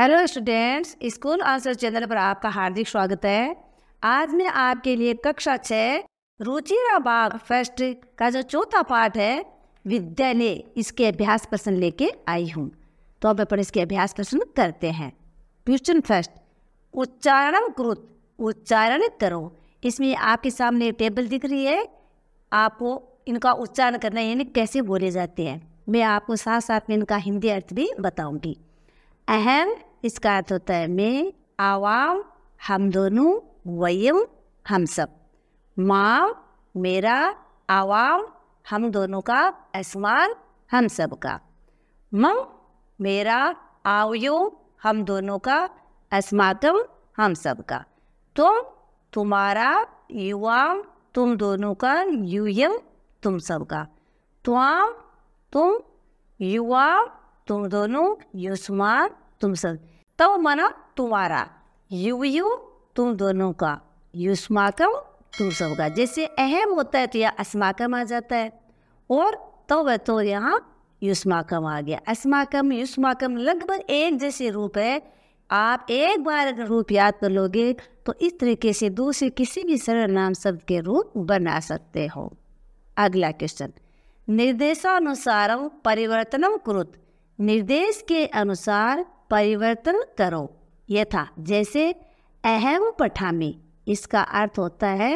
hello students school answer channel पर आपका हार्दिक स्वागत है आज मैं आपके लिए कक्षा छः रुचिरा बाग फर्स्ट का जो चौथा पाठ है विद्यालय इसके अभ्यास प्रश्न लेके आई हूँ तो अब अपन इसके अभ्यास प्रश्न करते हैं क्वेश्चन फर्स्ट उच्चारण कृत उच्चारण करो इसमें आपके सामने टेबल दिख रही है आपको इनका उच्चारण करना यानी कैसे बोले जाते हैं मैं आपको साथ साथ में इनका हिंदी अर्थ भी बताऊंगी अहम इसका अर्थ होता है मैं आवाम हम दोनों वयम हम सब माँ मेरा आवाम हम दोनों का असमान हम सब का मम मेरा आवयो हम दोनों का अस्माकम हम सब का तुम तुम्हारा युवाम तुम दोनों का यूयम तुम सब का तुआम तुम युवा तुम दोनों युष्मान तुम सब तव तो मना तुम्हारा यु यू तुम दोनों का युष्माकम तुम सब का जैसे अहम होता है तो यह अस्माकम आ जाता है और तव तो, तो यहाँ युष्माकम आ गया अस्माकम युष्माकम लगभग एक जैसे रूप है आप एक बार अगर रूप याद कर लोगे तो इस तरीके से दूसरे किसी भी सरल नाम शब्द के रूप बना सकते हो अगला क्वेश्चन निर्देशानुसारम परिवर्तनम कृत निर्देश के अनुसार परिवर्तन करो यथा जैसे अहम पठामी इसका अर्थ होता है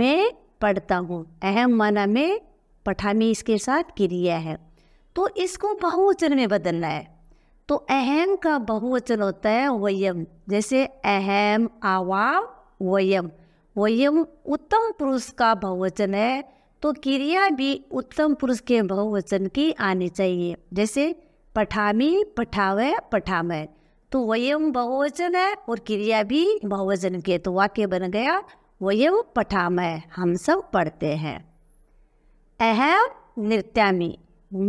मैं पढ़ता हूँ अहम माना में पठामी इसके साथ क्रिया है तो इसको बहुवचन में बदलना है तो अहम का बहुवचन होता है वयम जैसे अहम आवाम वयम वयम उत्तम पुरुष का बहुवचन है तो क्रिया भी उत्तम पुरुष के बहुवचन की आनी चाहिए जैसे पठामी पठावे पठामे तो वयम बहुवचन है और क्रिया भी बहुवचन के तो वाक्य बन गया वयम पठामे हम सब पढ़ते हैं अहम नृत्यामी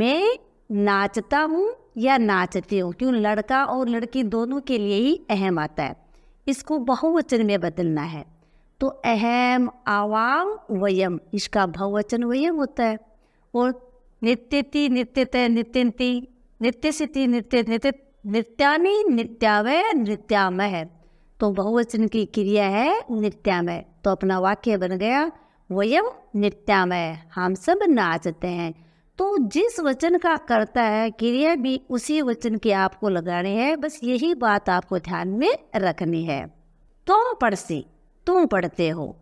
मैं नाचता हूँ या नाचती हूँ क्यों लड़का और लड़की दोनों के लिए ही अहम आता है इसको बहुवचन में बदलना है तो अहम आवाम वयम इसका बहुवचन वयम होता है और नित्यति नित्यतः नित्यंती नित्य सिद्धि नित्य नित्य नित्यानि नित्यावय नित्यामय तो बहुवचन की क्रिया है नित्यामय तो अपना वाक्य बन गया वयम नित्यामय हम सब नाचते हैं तो जिस वचन का करता है क्रिया भी उसी वचन की आपको लगानी है बस यही बात आपको ध्यान में रखनी है तुम तो पढ़सी तुम पढ़ते हो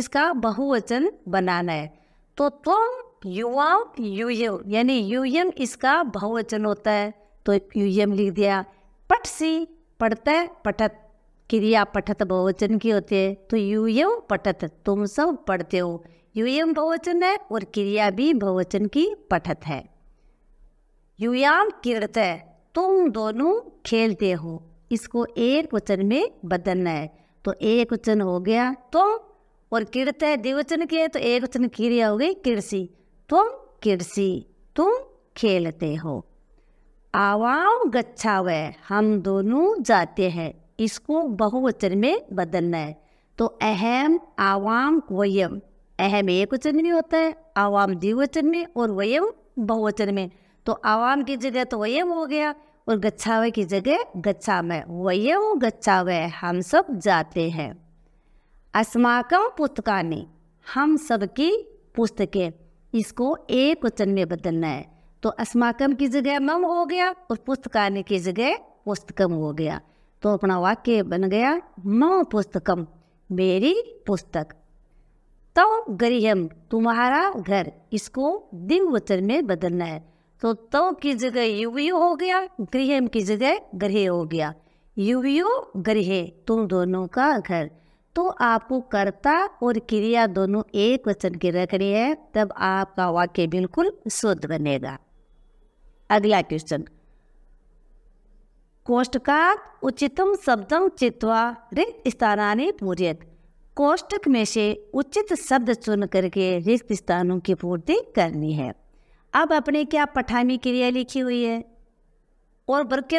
इसका बहुवचन बनाना है तो तुम युवा यूयम यानी यूयम इसका बहुवचन होता है तो यूयम लिख दिया पट सी पढ़ते पठत क्रिया पठत बहुवचन की होती है तो यूयम पठत तुम सब पढ़ते हो यूयम बहुवचन है और क्रिया भी बहुवचन की पठत है यूयाम किरत है तुम दोनों खेलते हो इसको एक वचन में बदलना है तो एक वचन हो गया तुम और किरत है द्विवचन के तो एक वचन क्रिया हो गई कृषि तुम कृषि तुम खेलते हो आवाम गच्छा वे हम दोनों जाते हैं इसको बहुवचन में बदलना है तो अहम आवाम वयम अहम एक वचन में होता है आवाम द्विवचन में और वयम बहुवचन में तो आवाम की जगह तो वयम हो गया और गच्छावे की जगह गच्छा में वयम गच्छावे हम सब जाते हैं अस्माकम पुस्तकानी हम सबकी पुस्तकें इसको एक वचन में बदलना है तो अस्माकम की जगह मम हो गया और पुस्तकालय की जगह पुस्तकम हो गया तो अपना वाक्य बन गया मम पुस्तकम मेरी पुस्तक तो गरीहम तुम्हारा घर इसको दिन वचन में बदलना है तो तो की जगह युवियो हो गया गृहम की जगह गृह हो गया युवियो गृह तुम दोनों का घर तो आपको कर्ता और क्रिया दोनों एक वचन की रखनी है तब आपका वाक्य बिल्कुल शुद्ध बनेगा अगला क्वेश्चन कोष्टकात उचितम शब्दम चित्वा रिक्त स्थानी पूर्यत कोष्टक में से उचित शब्द चुन करके रिक्त स्थानों की पूर्ति करनी है अब अपने क्या पठामी क्रिया लिखी हुई है और वर्क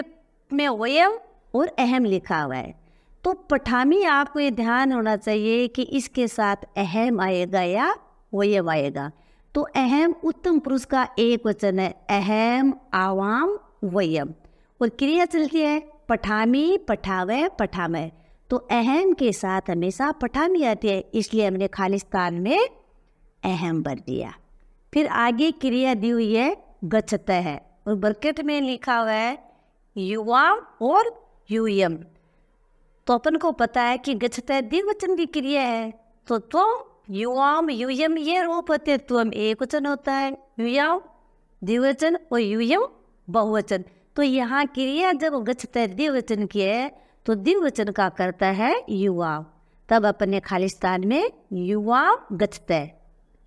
में वयम और अहम लिखा हुआ है तो पठामी आपको ये ध्यान होना चाहिए कि इसके साथ अहम आएगा या वयम आएगा तो अहम उत्तम पुरुष का एक वचन है अहम आवाम वयम और क्रिया चलती है पठामी पठावे पठाम तो अहम के साथ हमेशा पठामी आती है इसलिए हमने खालिस्तान में अहम भर दिया फिर आगे क्रिया दी हुई है गच्छत है और बरकत में लिखा हुआ है युवा और यूयम स्वपन को पता है कि गच्छत द्विवचन की क्रिया है तो त्वम युवाम युयम ये रूप होते त्वम एक वचन होता है युयाम द्विवचन और युयम बहुवचन तो यहाँ क्रिया जब गच्छत द्विवचन की है तो द्विवचन का करता है युवा तब अपने खालिस्तान में युवा गच्छत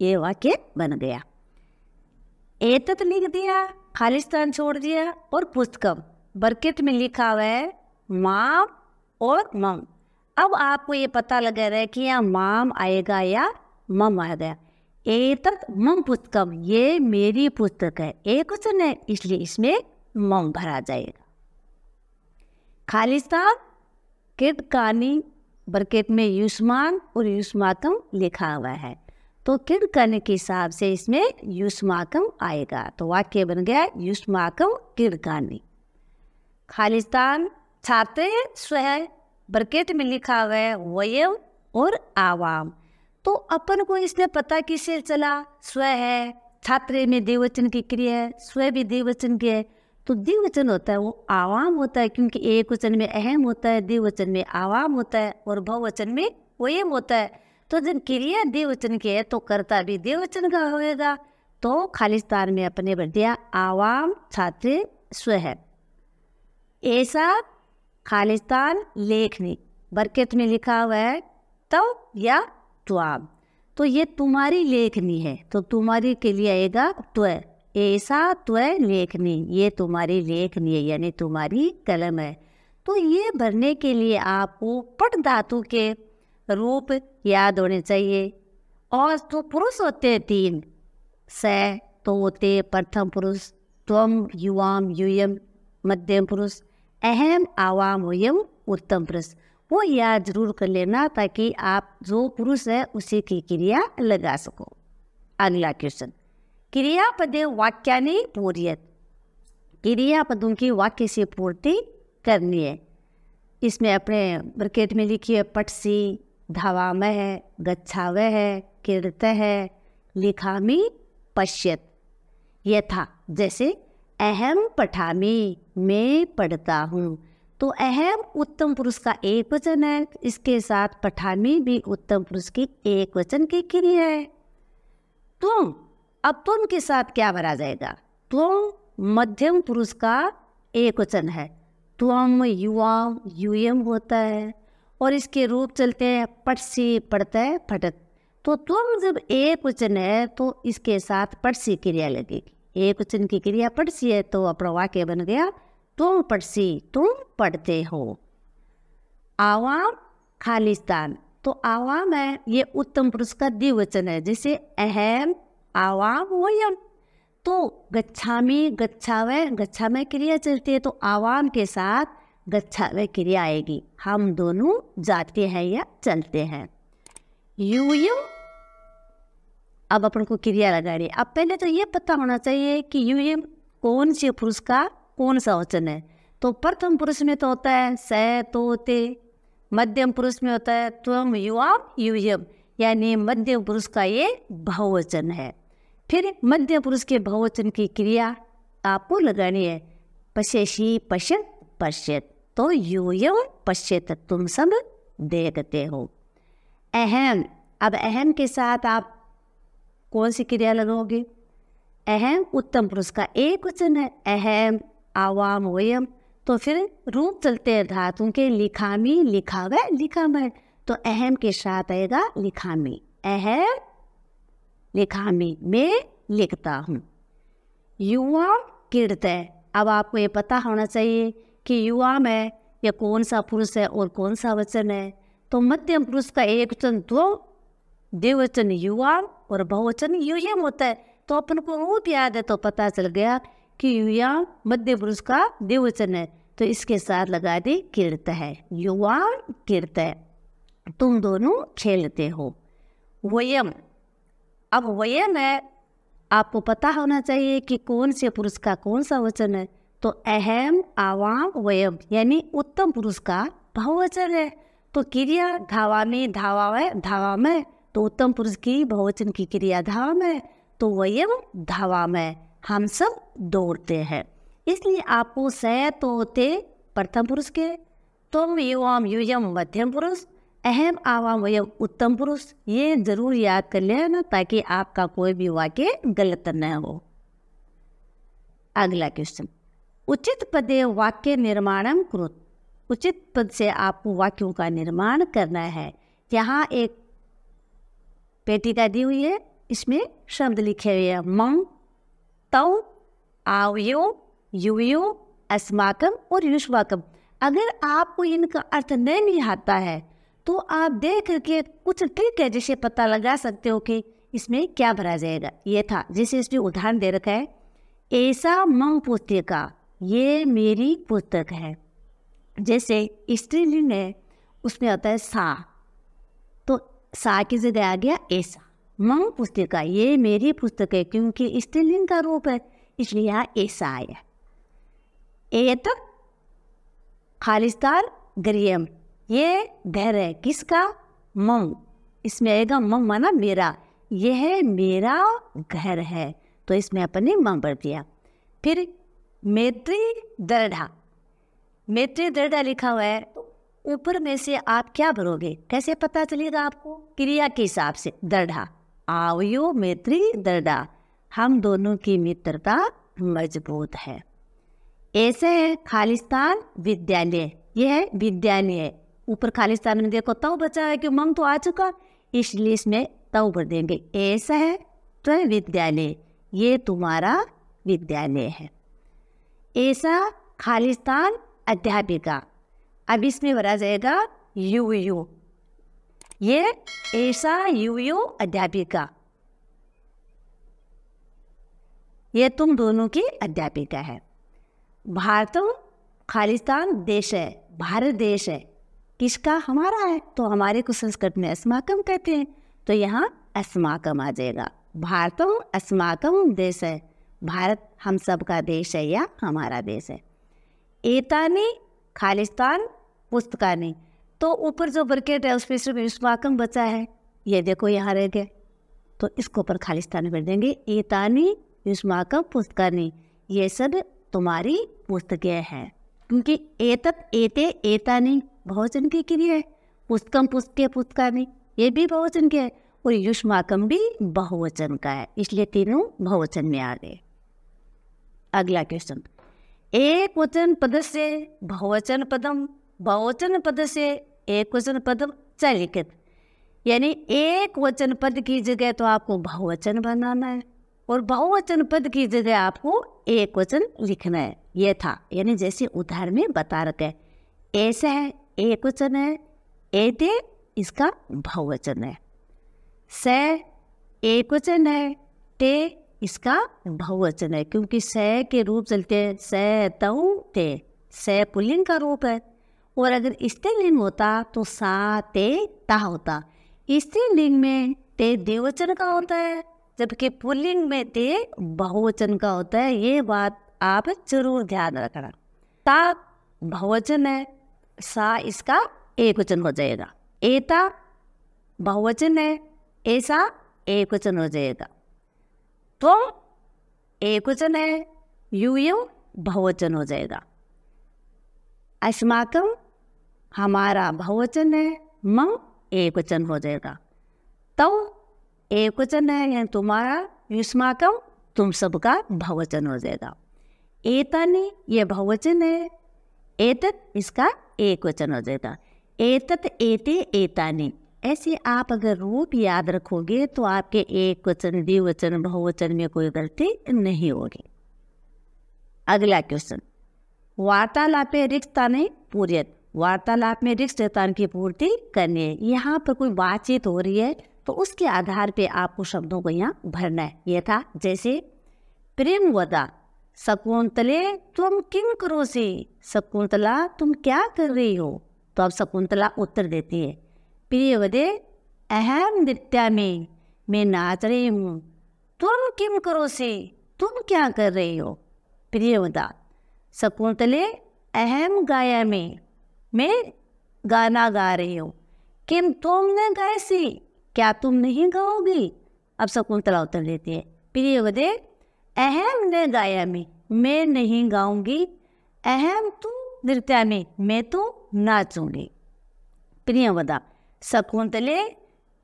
ये वाक्य बन गया एतत लिख दिया खालिस्तान छोड़ दिया और पुस्तकम बरकेट में लिखा हुआ है माँ और मम अब आपको ये पता लग रहा है कि यहाँ माम आएगा या मम आ गया ए एतत मम पुस्तकम ये मेरी पुस्तक है ए क्वेश्चन है इसलिए इसमें मम भरा जाएगा खालिस्ता किट कानी बरकेट में युष्मान और युष्माकम लिखा हुआ है तो किट करने के हिसाब से इसमें युष्माकम आएगा तो वाक्य बन गया युष्माकम किट कानी खालिस्तान छात्र शहर ब्रकेट में लिखा हुआ है वयम और आवाम तो अपन को इसने पता किसे चला स्व है छात्र में देवचन की क्रिया है स्व भी देवचन की है तो द्विवचन होता है वो आवाम होता है क्योंकि एक वचन में अहम होता है द्विवचन में आवाम होता है और बहुवचन में वयम होता है तो जब क्रिया देवचन की है तो कर्ता भी देवचन का होएगा तो खालिस्तान में अपने बढ़ दिया आवाम छात्र स्व है ऐसा खालिस्तान लेखनी बरकत में लिखा हुआ है तो या त्वाब तो ये तुम्हारी लेखनी है तो तुम्हारी के लिए आएगा त्वय ऐसा त्वय लेखनी ये तुम्हारी लेखनी है यानी तुम्हारी कलम है तो ये भरने के लिए आपको पट धातु के रूप याद होने चाहिए और तो पुरुष होते हैं तीन स तो होते प्रथम पुरुष त्वम युवाम युयम मध्यम पुरुष अहम आवाम उत्तम पुरुष वो याद जरूर कर लेना ताकि आप जो पुरुष है उसी की क्रिया लगा सको अगला क्वेश्चन क्रियापदे वाक्यानि क्रिया क्रियापदों की वाक्य से पूर्ति करनी है इसमें अपने ब्रकेट में लिखिए पटसी धावाम है गच्छाव है किरत है लिखामी पश्यत यथा जैसे अहम पठामी मैं पढ़ता हूँ तो अहम उत्तम पुरुष का एक वचन है इसके साथ पठामी भी उत्तम पुरुष की एक वचन की क्रिया है तुम अब तुम के साथ क्या भरा जाएगा तुम मध्यम पुरुष का एक वचन है तुम युवा यूएम होता है और इसके रूप चलते हैं पटसी पढ़ते है फटक तो तुम जब एक वचन है तो इसके साथ पटसी क्रिया लगेगी एक वचन की क्रिया पड़सी है तो अपना वाक्य बन गया तुम पड़सी तुम पढ़ते हो आवाम खालिस्तान तो आवाम है ये उत्तम पुरुष का द्विवचन है जैसे अहम आवाम वयम तो गच्छामी गच्छावे गच्छामय क्रिया चलती है तो आवाम के साथ गच्छामय क्रिया आएगी हम दोनों जाते हैं या चलते हैं यूयम अब अपन को क्रिया लगा रही है अब पहले तो ये पता होना चाहिए कि यू एम कौन से पुरुष का कौन सा वचन है तो प्रथम पुरुष में तो होता है स तो ते मध्यम पुरुष में होता है त्वम युवा यूयम यानी मध्यम पुरुष का ये बहुवचन है फिर मध्य पुरुष के बहुवचन की क्रिया आपको लगानी है पशेषी पश्यत पश्यत तो यूयम पश्यत तुम सब देखते हो अहम अब अहम के साथ आप कौन सी क्रिया लगाओगे अहम उत्तम पुरुष का एक वचन है अहम आवाम वयम तो फिर रूप चलते हैं धातु के लिखामी लिखा वह लिखा गए तो अहम के साथ आएगा लिखामी अहम लिखामी मैं लिखता हूँ युवा किरत है अब आपको ये पता होना चाहिए कि युवा में यह कौन सा पुरुष है और कौन सा वचन है तो मध्यम पुरुष का एक वचन दो द्विवचन यू आर और बहुवचन यूयम होता है तो अपन को भी याद है तो पता चल गया कि युवाम मध्य पुरुष का द्विवचन है तो इसके साथ लगा दी किरत है युवाम कीर्त है तुम दोनों खेलते हो वयम अब वयम है आपको पता होना चाहिए कि कौन से पुरुष का कौन सा वचन है तो अहम आवाम वयम यानी उत्तम पुरुष का बहुवचन है तो क्रिया धावा में धावा धावा में तो उत्तम पुरुष की बहुवचन की क्रिया धाम में तो वयम धावा में हम सब दौड़ते हैं इसलिए आपको स तो होते प्रथम पुरुष के तुम युवाम युजम मध्यम पुरुष अहम आवाम वयम उत्तम पुरुष ये जरूर याद कर लेना ताकि आपका कोई भी वाक्य गलत न हो अगला क्वेश्चन उचित पदे वाक्य निर्माणम कृत उचित पद से आपको वाक्यों का निर्माण करना है यहाँ एक पेटिका दी हुई है इसमें शब्द लिखे हुए हैं मंग तव आवयो युयो अस्माकम और युष्माकम अगर आपको इनका अर्थ नहीं आता है तो आप देख के कुछ ट्रिक है जिसे पता लगा सकते हो कि इसमें क्या भरा जाएगा ये था जिसे इसमें उदाहरण दे रखा है ऐसा मंग पुस्तिका ये मेरी पुस्तक है जैसे स्त्रीलिंग है उसमें आता है सा साकी जगह आ गया ऐसा मम पुस्तिका ये मेरी पुस्तक है क्योंकि स्त्रीलिंग का रूप है इसलिए यहाँ ऐसा आया ए तो खालिस्तान गरियम ये घर है किसका मम इसमें आएगा मम माना मेरा यह मेरा घर है तो इसमें अपने मम भर दिया फिर मैत्री दर्ढ़ा मैत्री दर्ढ़ा लिखा हुआ है तो ऊपर में से आप क्या भरोगे कैसे पता चलेगा आपको क्रिया के हिसाब से दृढ़ा आवयो मैत्री दृढ़ा हम दोनों की मित्रता मजबूत है ऐसे है खालिस्तान विद्यालय यह है विद्यालय ऊपर खालिस्तान में देखो तव बचा है कि मंग तो आ चुका इसलिए इसमें तव भर देंगे ऐसा है तो विद्यालय ये तुम्हारा विद्यालय है ऐसा खालिस्तान अध्यापिका अब इसमें भरा जाएगा यू यू ये ऐसा यू यू अध्यापिका ये तुम दोनों की अध्यापिका है भारत खालिस्तान देश है भारत देश है किसका हमारा है तो हमारे को संस्कृत में अस्माकम कहते हैं तो यहाँ अस्माकम आ जाएगा भारतम अस्माकम देश है भारत हम सब का देश है या हमारा देश है एतानी खालिस्तान पुस्तकानी तो ऊपर जो बरकेट है उसमें सिर्फ युष्माकम बचा है ये देखो यहाँ रह गया तो इसको ऊपर खाली स्थान कर देंगे ये तानी युष्माकम पुस्तकानी ये सब तुम्हारी पुस्तकें हैं क्योंकि एतत एते एतानी बहुवचन की क्रिया है पुस्तकम पुस्तक पुस्तकें पुस्तकानी ये भी बहुवचन के है और युष्माकम भी बहुवचन का है इसलिए तीनों बहुवचन में आ गए अगला क्वेश्चन एक वचन पद से बहुवचन पदम बहुवचन पद से एक वचन पद चलिकित यानी एक वचन पद की जगह तो आपको बहुवचन बनाना है और बहुवचन पद की जगह आपको एक वचन लिखना है ये था यानी जैसे उदाहरण में बता रखे है ऐसा है एक वचन है ए दे इसका बहुवचन है स एक वचन है टे इसका बहुवचन है क्योंकि स के रूप चलते हैं स तऊ ते स पुलिंग का रूप है और अगर स्त्रीलिंग होता तो सा ते ता होता स्त्रीलिंग में ते देवचन का होता है जबकि पुल्लिंग में ते बहुवचन का होता है ये बात आप जरूर ध्यान रखना ता बहुवचन है सा इसका एक वचन हो जाएगा एता बहुवचन है ऐसा एक वचन हो जाएगा तो एक वचन है यू यू बहुवचन हो जाएगा अस्माकम हमारा बहुवचन है म एक वचन हो जाएगा तो एक वचन है यानी तुम्हारा युष्माकम तुम सबका बहुवचन हो जाएगा एतन ये बहुवचन है एतत इसका एक वचन हो जाएगा एतत एते एतानी ऐसे आप अगर रूप याद रखोगे तो आपके एक वचन द्विवचन बहुवचन में कोई गलती नहीं होगी अगला क्वेश्चन वार्तालापे नहीं पूर्यत वार्तालाप में रिक्त स्थान की पूर्ति करनी है यहाँ पर कोई बातचीत हो रही है तो उसके आधार पे आपको शब्दों को यहाँ भरना है यह था जैसे प्रेम वदा शकुंतले तुम किम करो से शकुंतला तुम क्या कर रही हो तो अब शकुंतला उत्तर देती है प्रिय वदे अहम नृत्या में मैं नाच रही हूँ तुम किम करो से तुम क्या कर रही हो प्रिय वदा शकुंतले अहम गाया में मैं गाना गा रही हूँ किम तुमने कैसी क्या तुम नहीं गाओगी अब शकुंतला उत्तर देती है वे अहम ने गाया में मैं नहीं गाऊंगी अहम तू नृत्या में मैं तो नाचूंगी प्रियवदा शकुंतले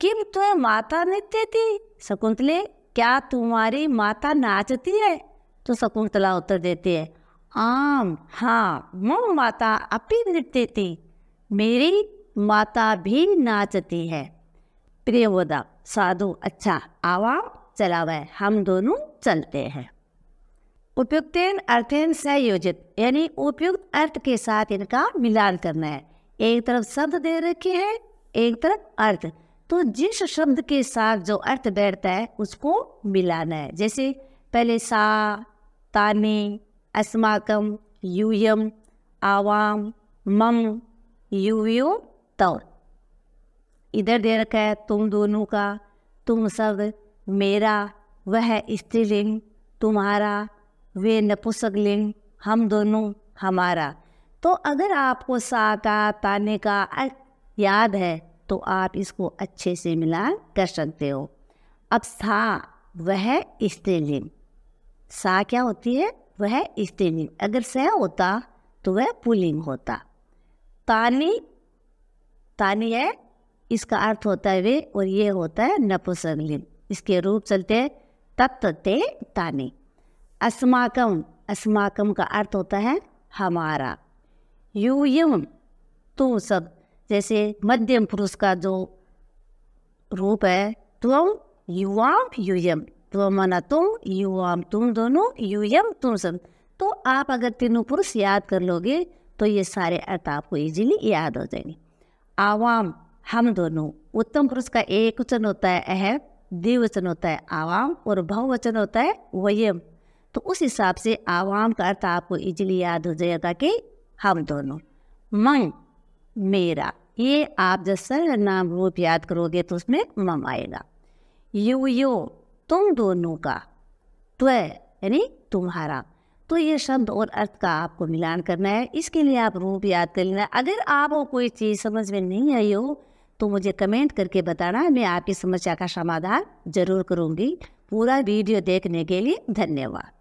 किम तुम्हें तो माता नृत्य थी शकुंतले क्या तुम्हारी माता नाचती है तो शकुंतला उत्तर देती है आम हाँ मम माता नृत्य थी मेरी माता भी नाचती है प्रियवदा साधु अच्छा आवाम चलावे हम दोनों चलते हैं उपयुक्तेन अर्थेन संयोजित यानी उपयुक्त अर्थ के साथ इनका मिलान करना है एक तरफ शब्द दे रखे हैं एक तरफ अर्थ तो जिस शब्द के साथ जो अर्थ बैठता है उसको मिलाना है जैसे पहले सा ताने अस्माक यूय आवाम मम यू तव इधर दे रखा है तुम दोनों का तुम सब मेरा वह स्त्रीलिंग तुम्हारा वे नपुसकलिंग हम दोनों हमारा तो अगर आपको सा का ताने का याद है तो आप इसको अच्छे से मिला कर सकते हो अब सा वह स्त्रीलिंग सा क्या होती है वह स्त्रीलिंग अगर सह होता तो वह पुलिंग होता तानी तानी है इसका अर्थ होता है वे और ये होता है नपुसंगलिंग इसके रूप चलते तत्ते तानी अस्माकम अस्माकम का अर्थ होता है हमारा यूयम तुम सब जैसे मध्यम पुरुष का जो रूप है तुम युवाम यूयम तो माना तुम यू आम तुम दोनों यूयम तुम सब तो आप अगर तीनों पुरुष याद कर लोगे तो ये सारे अर्थ आपको इजीली याद हो जाएंगे आवाम हम दोनों उत्तम पुरुष का एक वचन होता है अह द्विवचन होता है आवाम और बहुवचन होता है वयम तो उस हिसाब से आवाम का अर्थ आपको इजीली याद हो जाएगा कि हम दोनों मंग मेरा ये आप जब सर नाम रूप याद करोगे तो उसमें मम आएगा यू यो तुम दोनों का त्व यानी तुम्हारा तो ये शब्द और अर्थ का आपको मिलान करना है इसके लिए आप रूप याद कर लेना अगर आपको कोई चीज़ समझ में नहीं आई हो तो मुझे कमेंट करके बताना मैं आपकी समस्या का समाधान जरूर करूँगी पूरा वीडियो देखने के लिए धन्यवाद